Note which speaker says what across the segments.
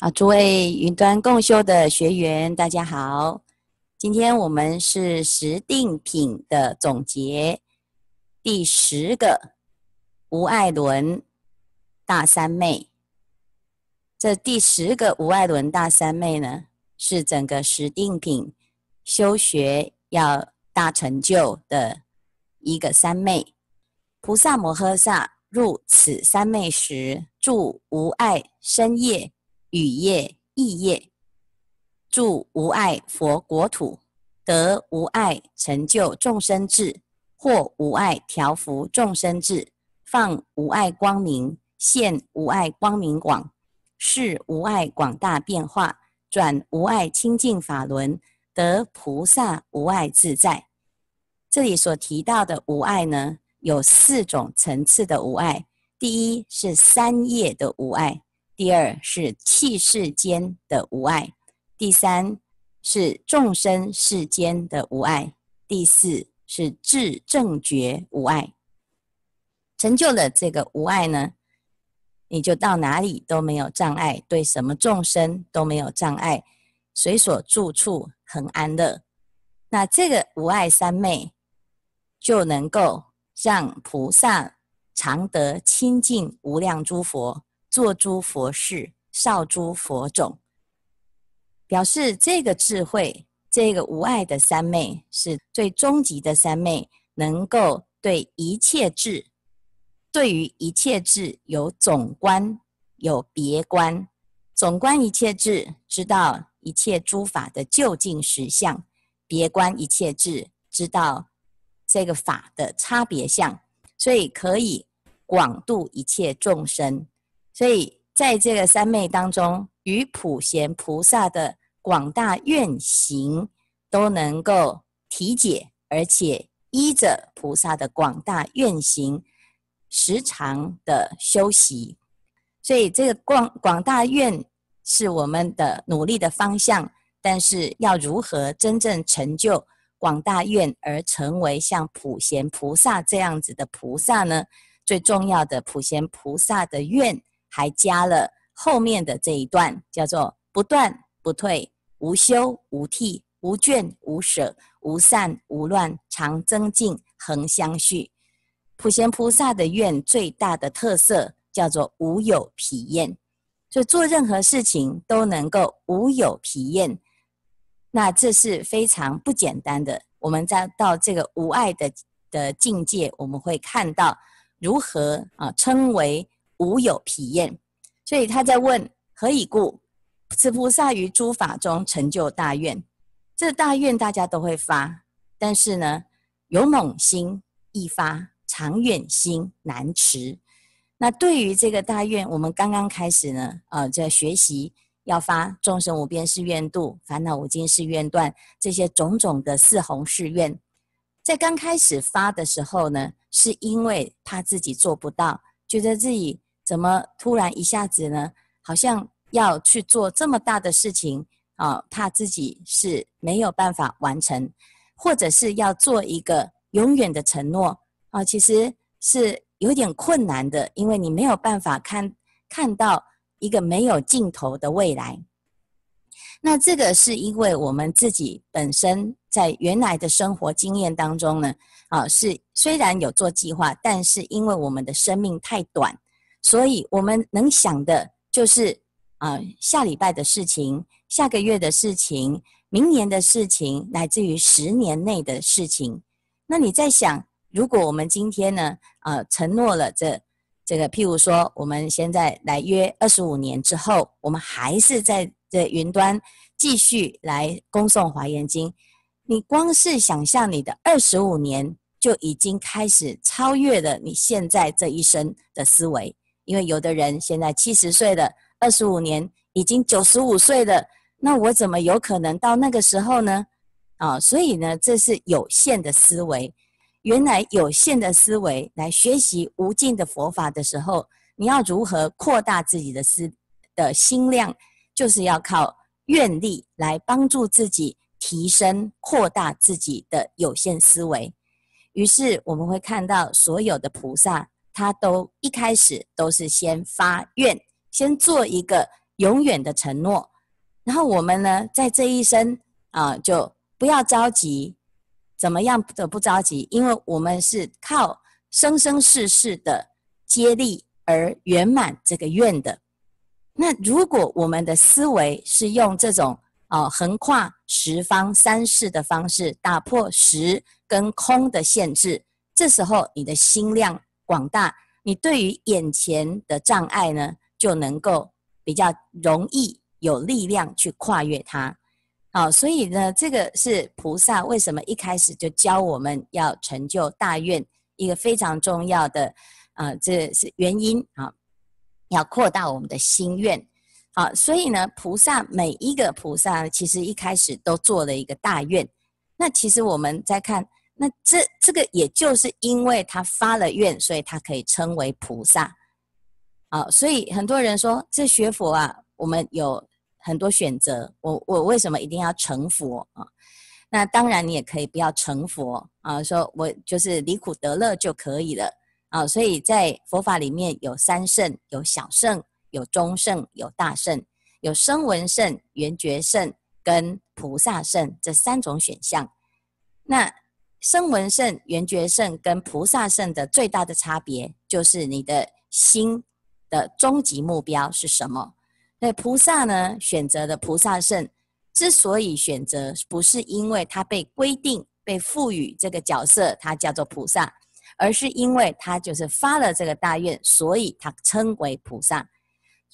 Speaker 1: 啊，诸位云端共修的学员，大家好！今天我们是十定品的总结，第十个无爱伦大三妹。这第十个无爱伦大三妹呢，是整个十定品修学要大成就的一个三妹。菩萨摩诃萨入此三昧时，住无爱深夜。雨业、意业，住无爱佛国土，得无爱成就众生智，或无爱调伏众生智，放无爱光明，现无爱光明广，是无爱广大变化，转无爱清净法轮，得菩萨无爱自在。这里所提到的无爱呢，有四种层次的无爱。第一是三业的无爱。第二是气世间的无碍；第三是众生世间的无碍；第四是智正觉无碍。成就了这个无碍呢，你就到哪里都没有障碍，对什么众生都没有障碍，随所住处很安乐。那这个无碍三昧，就能够让菩萨常得亲近无量诸佛。做诸佛事，少诸佛种，表示这个智慧，这个无爱的三昧是最终极的三昧，能够对一切智，对于一切智有总观，有别观。总观一切智，知道一切诸法的究竟实相；别观一切智，知道这个法的差别相，所以可以广度一切众生。所以，在这个三昧当中，与普贤菩萨的广大愿行都能够体解，而且依着菩萨的广大愿行，时常的修习。所以，这个广广大愿是我们的努力的方向。但是，要如何真正成就广大愿，而成为像普贤菩萨这样子的菩萨呢？最重要的，普贤菩萨的愿。还加了后面的这一段，叫做“不断不退，无休无替，无倦无舍，无散无乱，常增进恒相续”。普贤菩萨的愿最大的特色叫做“无有疲厌”，就做任何事情都能够无有疲厌。那这是非常不简单的。我们在到这个无爱的的境界，我们会看到如何啊称为。无有疲厌，所以他在问何以故？此菩萨于诸法中成就大愿，这大愿大家都会发，但是呢，勇猛心易发，长远心难持。那对于这个大愿，我们刚刚开始呢，呃，在学习要发众生无边誓愿度，烦恼无尽誓愿断，这些种种的四弘誓愿，在刚开始发的时候呢，是因为怕自己做不到，觉得自己。怎么突然一下子呢？好像要去做这么大的事情啊，怕自己是没有办法完成，或者是要做一个永远的承诺啊，其实是有点困难的，因为你没有办法看看到一个没有尽头的未来。那这个是因为我们自己本身在原来的生活经验当中呢，啊，是虽然有做计划，但是因为我们的生命太短。所以，我们能想的就是啊，下礼拜的事情，下个月的事情，明年的事情，乃至于十年内的事情。那你在想，如果我们今天呢，呃，承诺了这这个，譬如说，我们现在来约二十五年之后，我们还是在这云端继续来恭送《华严经》，你光是想象你的二十五年，就已经开始超越了你现在这一生的思维。因为有的人现在七十岁了，二十五年已经九十五岁了，那我怎么有可能到那个时候呢？啊，所以呢，这是有限的思维。原来有限的思维来学习无尽的佛法的时候，你要如何扩大自己的思的心量，就是要靠愿力来帮助自己提升、扩大自己的有限思维。于是我们会看到所有的菩萨。他都一开始都是先发愿，先做一个永远的承诺，然后我们呢，在这一生啊，就不要着急，怎么样的不着急，因为我们是靠生生世世的接力而圆满这个愿的。那如果我们的思维是用这种啊横跨十方三世的方式打破时跟空的限制，这时候你的心量。广大，你对于眼前的障碍呢，就能够比较容易有力量去跨越它。好，所以呢，这个是菩萨为什么一开始就教我们要成就大愿一个非常重要的啊，这是原因啊。要扩大我们的心愿。好，所以呢，菩萨每一个菩萨其实一开始都做了一个大愿。那其实我们在看。那这这个也就是因为他发了愿，所以他可以称为菩萨。啊，所以很多人说，这学佛啊，我们有很多选择。我我为什么一定要成佛啊？那当然你也可以不要成佛啊，说我就是离苦得乐就可以了啊。所以在佛法里面有三圣、有小圣、有中圣、有大圣、有声闻圣、缘觉圣跟菩萨圣这三种选项。那。声闻圣、缘觉圣跟菩萨圣的最大的差别，就是你的心的终极目标是什么？那菩萨呢？选择的菩萨圣之所以选择，不是因为他被规定、被赋予这个角色，他叫做菩萨，而是因为他就是发了这个大愿，所以他称为菩萨。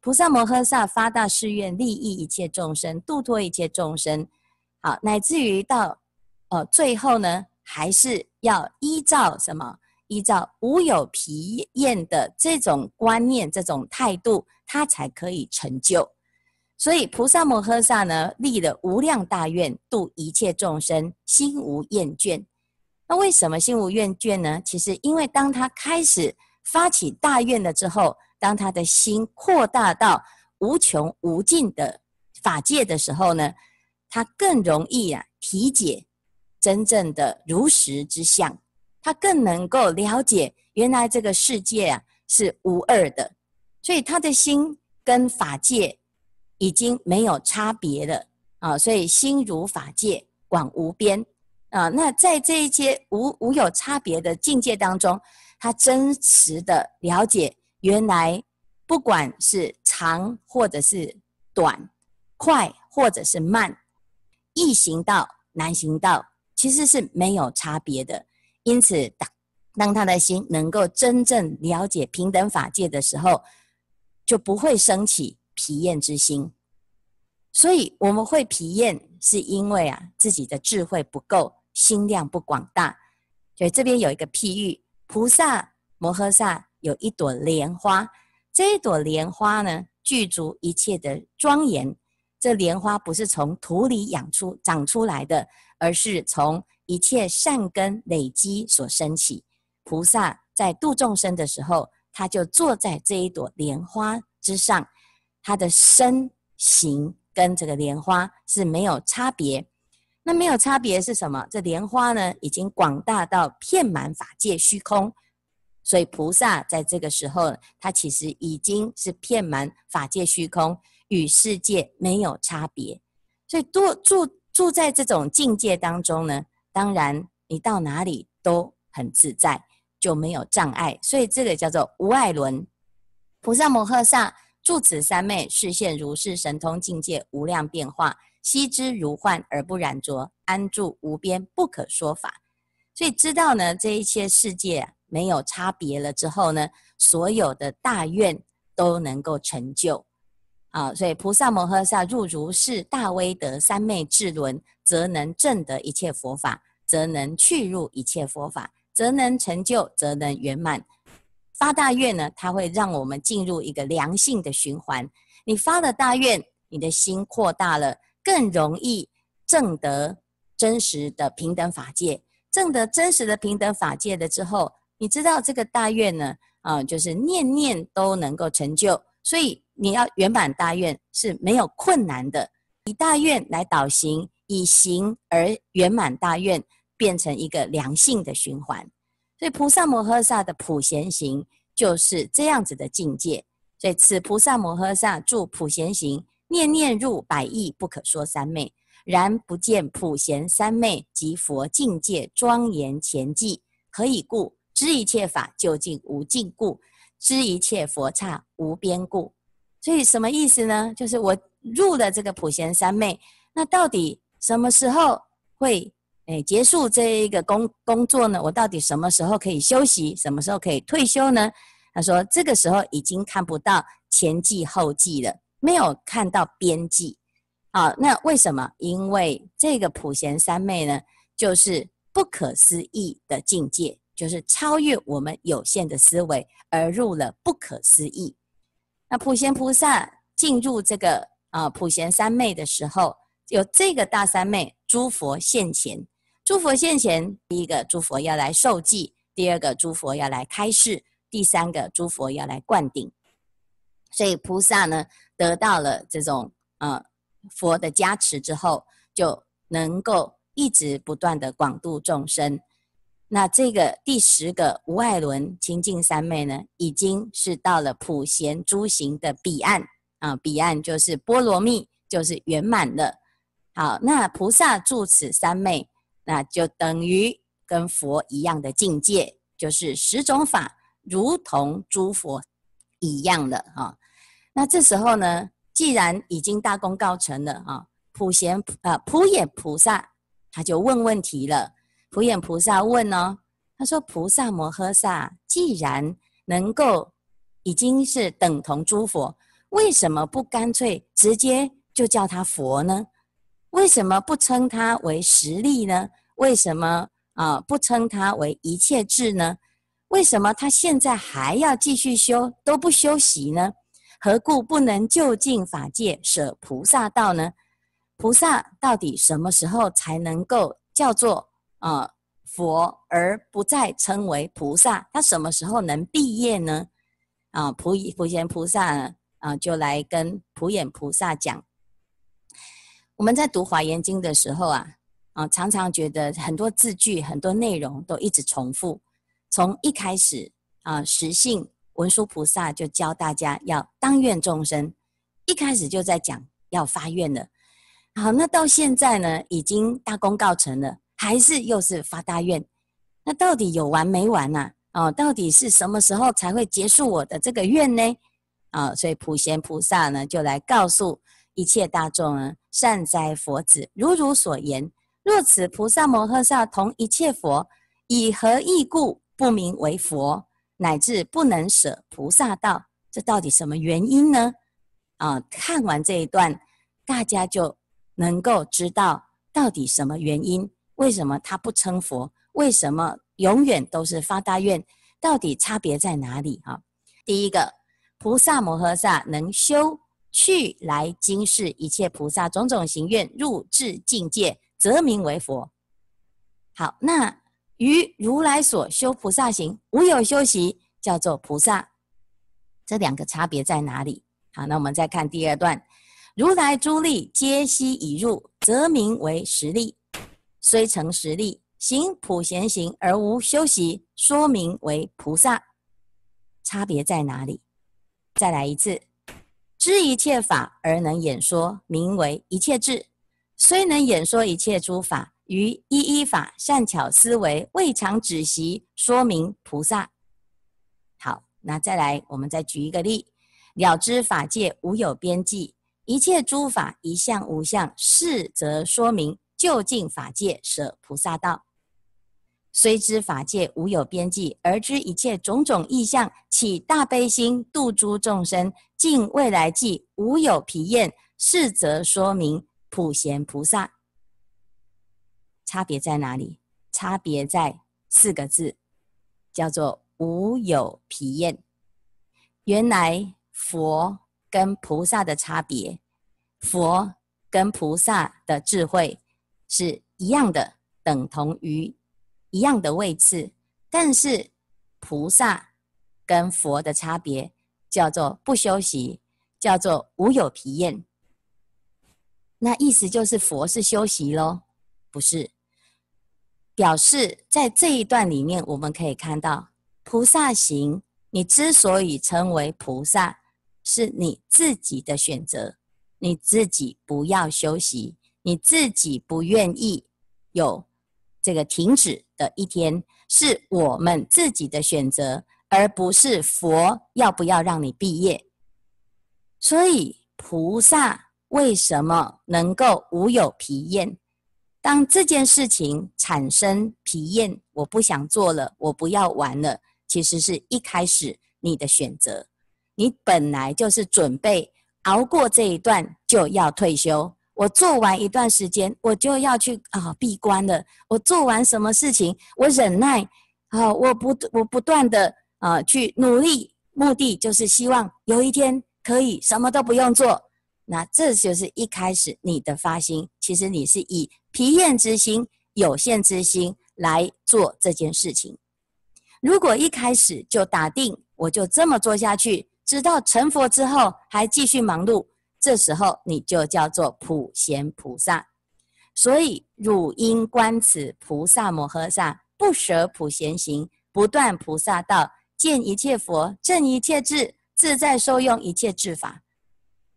Speaker 1: 菩萨摩诃萨发大誓愿，利益一切众生，度脱一切众生，好，乃至于到呃最后呢？还是要依照什么？依照无有疲厌的这种观念、这种态度，他才可以成就。所以菩萨摩诃萨呢，立了无量大愿，度一切众生，心无厌倦。那为什么心无厌倦呢？其实，因为当他开始发起大愿了之后，当他的心扩大到无穷无尽的法界的时候呢，他更容易啊体解。真正的如实之相，他更能够了解原来这个世界啊是无二的，所以他的心跟法界已经没有差别了啊，所以心如法界广无边啊。那在这一些无无有差别的境界当中，他真实的了解原来不管是长或者是短，快或者是慢，易行道难行道。其实是没有差别的，因此当当他的心能够真正了解平等法界的时候，就不会升起疲厌之心。所以我们会疲厌，是因为啊自己的智慧不够，心量不广大。所以，这边有一个譬喻，菩萨摩诃萨有一朵莲花，这一朵莲花呢具足一切的庄严。这莲花不是从土里养出、长出来的，而是从一切善根累积所升起。菩萨在度众生的时候，他就坐在这一朵莲花之上，他的身形跟这个莲花是没有差别。那没有差别是什么？这莲花呢，已经广大到遍满法界虚空，所以菩萨在这个时候，他其实已经是遍满法界虚空。与世界没有差别，所以住住住在这种境界当中呢，当然你到哪里都很自在，就没有障碍。所以这个叫做无碍轮菩萨摩诃萨住此三昧，视现如是神通境界，无量变化，悉知如幻而不染浊，安住无边不可说法。所以知道呢，这一切世界没有差别了之后呢，所有的大愿都能够成就。啊，所以菩萨摩诃萨入如是大威德三昧智轮，则能正得一切佛法，则能去入一切佛法，则能成就，则能圆满发大愿呢？它会让我们进入一个良性的循环。你发了大愿，你的心扩大了，更容易证得真实的平等法界。证得真实的平等法界了之后，你知道这个大愿呢？啊，就是念念都能够成就，所以。你要圆满大愿是没有困难的，以大愿来导行，以行而圆满大愿，变成一个良性的循环。所以菩萨摩诃萨的普贤行就是这样子的境界。所以此菩萨摩诃萨住普贤行，念念入百亿不可说三昧，然不见普贤三昧及佛境界庄严前际，可以故？知一切法究竟无尽故，知一切佛刹无边故。所以什么意思呢？就是我入了这个普贤三昧，那到底什么时候会诶结束这一个工工作呢？我到底什么时候可以休息？什么时候可以退休呢？他说，这个时候已经看不到前际后际了，没有看到边际。好，那为什么？因为这个普贤三昧呢，就是不可思议的境界，就是超越我们有限的思维，而入了不可思议。那普贤菩萨进入这个啊普贤三昧的时候，有这个大三昧，诸佛现前。诸佛现前，第一个，诸佛要来受记；第二个，诸佛要来开示；第三个，诸佛要来灌顶。所以菩萨呢，得到了这种啊佛的加持之后，就能够一直不断的广度众生。那这个第十个无爱伦清净三昧呢，已经是到了普贤诸行的彼岸啊，彼岸就是波罗蜜，就是圆满了。好，那菩萨住此三昧，那就等于跟佛一样的境界，就是十种法如同诸佛一样的啊。那这时候呢，既然已经大功告成了啊，普贤啊普眼菩萨他就问问题了。普眼菩萨问呢，他说：“菩萨摩诃萨既然能够已经是等同诸佛，为什么不干脆直接就叫他佛呢？为什么不称他为实力呢？为什么啊不称他为一切智呢？为什么他现在还要继续修都不修习呢？何故不能就近法界舍菩萨道呢？菩萨到底什么时候才能够叫做？”啊，佛而不再称为菩萨，他什么时候能毕业呢？啊，普贤菩萨啊，就来跟普眼菩萨讲。我们在读《华严经》的时候啊，啊，常常觉得很多字句、很多内容都一直重复。从一开始啊，实性文殊菩萨就教大家要当愿众生，一开始就在讲要发愿的。好，那到现在呢，已经大功告成了。还是又是发大愿，那到底有完没完呢？哦，到底是什么时候才会结束我的这个愿呢？啊，所以普贤菩萨呢，就来告诉一切大众啊：“善哉，佛子，如汝所言。若此菩萨摩诃萨同一切佛，以何意故不名为佛，乃至不能舍菩萨道？这到底什么原因呢？啊，看完这一段，大家就能够知道到底什么原因。”为什么他不称佛？为什么永远都是发大愿？到底差别在哪里哈，第一个，菩萨摩诃萨能修去来经世一切菩萨种种行愿，入至境界，则名为佛。好，那于如来所修菩萨行，无有修习，叫做菩萨。这两个差别在哪里？好，那我们再看第二段：如来诸力皆悉已入，则名为实力。虽成实力行普贤行而无修习，说明为菩萨。差别在哪里？再来一次，知一切法而能演说，名为一切智。虽能演说一切诸法，于一一法善巧思维，未尝止息，说明菩萨。好，那再来，我们再举一个例：了知法界无有边际，一切诸法一向无相，是则说明。就竟法界舍菩萨道，虽知法界无有边际，而知一切种种意象，起大悲心度诸众生，尽未来际无有疲厌。是则说明普贤菩萨差别在哪里？差别在四个字，叫做无有疲厌。原来佛跟菩萨的差别，佛跟菩萨的智慧。是一样的，等同于一样的位置，但是菩萨跟佛的差别叫做不修习，叫做无有疲厌。那意思就是佛是修习喽，不是。表示在这一段里面，我们可以看到菩萨行，你之所以称为菩萨，是你自己的选择，你自己不要修习。你自己不愿意有这个停止的一天，是我们自己的选择，而不是佛要不要让你毕业。所以菩萨为什么能够无有疲厌？当这件事情产生疲厌，我不想做了，我不要玩了，其实是一开始你的选择。你本来就是准备熬过这一段就要退休。我做完一段时间，我就要去啊闭关了。我做完什么事情，我忍耐，啊，我不，我不断的啊去努力，目的就是希望有一天可以什么都不用做。那这就是一开始你的发心，其实你是以疲厌之心、有限之心来做这件事情。如果一开始就打定，我就这么做下去，直到成佛之后还继续忙碌。这时候你就叫做普贤菩萨，所以汝应观此菩萨摩诃萨不舍普贤行，不断菩萨道，见一切佛，正一切智，自在受用一切智法。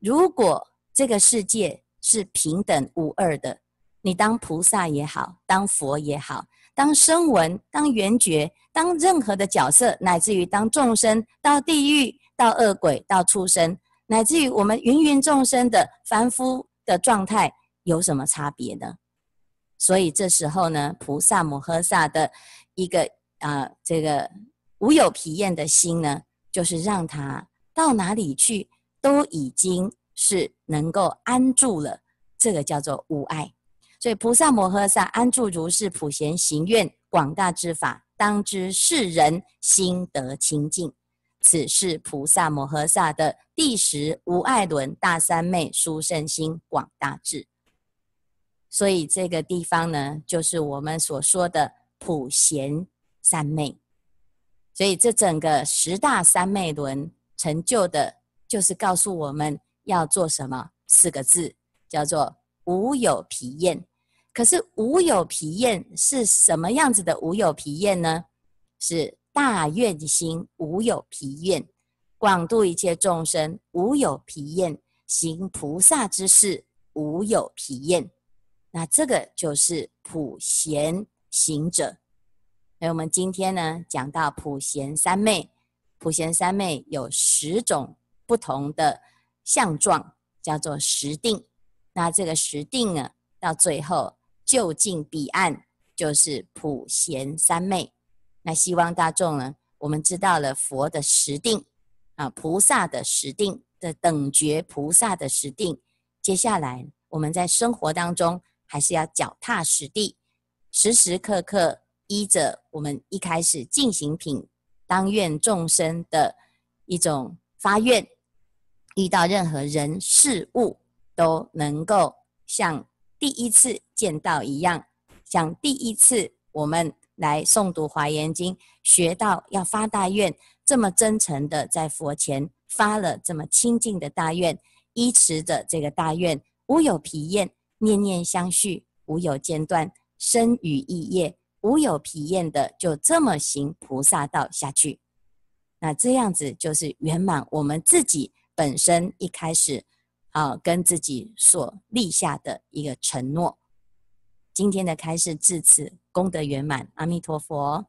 Speaker 1: 如果这个世界是平等无二的，你当菩萨也好，当佛也好，当声闻，当缘觉，当任何的角色，乃至于当众生，到地狱，到恶鬼，到畜生。乃至于我们芸芸众生的凡夫的状态有什么差别呢？所以这时候呢，菩萨摩诃萨的一个啊，这个无有疲厌的心呢，就是让他到哪里去都已经是能够安住了，这个叫做无碍。所以菩萨摩诃萨安住如是普贤行愿广大之法，当知世人心得清净。此是菩萨摩诃萨的第十无爱轮大三昧殊胜心广大智，所以这个地方呢，就是我们所说的普贤三昧。所以这整个十大三昧轮成就的，就是告诉我们要做什么四个字，叫做无有皮厌。可是无有皮厌是什么样子的无有皮厌呢？是。大愿行无有疲厌，广度一切众生无有疲厌，行菩萨之事无有疲厌。那这个就是普贤行者。那我们今天呢，讲到普贤三昧，普贤三昧有十种不同的相状，叫做十定。那这个十定呢，到最后就近彼岸，就是普贤三昧。那希望大众呢，我们知道了佛的十定啊，菩萨的十定的等觉菩萨的十定。接下来我们在生活当中，还是要脚踏实地，时时刻刻依着我们一开始进行品，当愿众生的一种发愿，遇到任何人事物都能够像第一次见到一样，像第一次我们。来诵读华严经，学到要发大愿，这么真诚的在佛前发了这么清净的大愿，依持着这个大愿，无有疲厌，念念相续，无有间断，生与意业，无有疲厌的，就这么行菩萨道下去。那这样子就是圆满我们自己本身一开始，啊，跟自己所立下的一个承诺。今天的开示至此功德圆满，阿弥陀佛。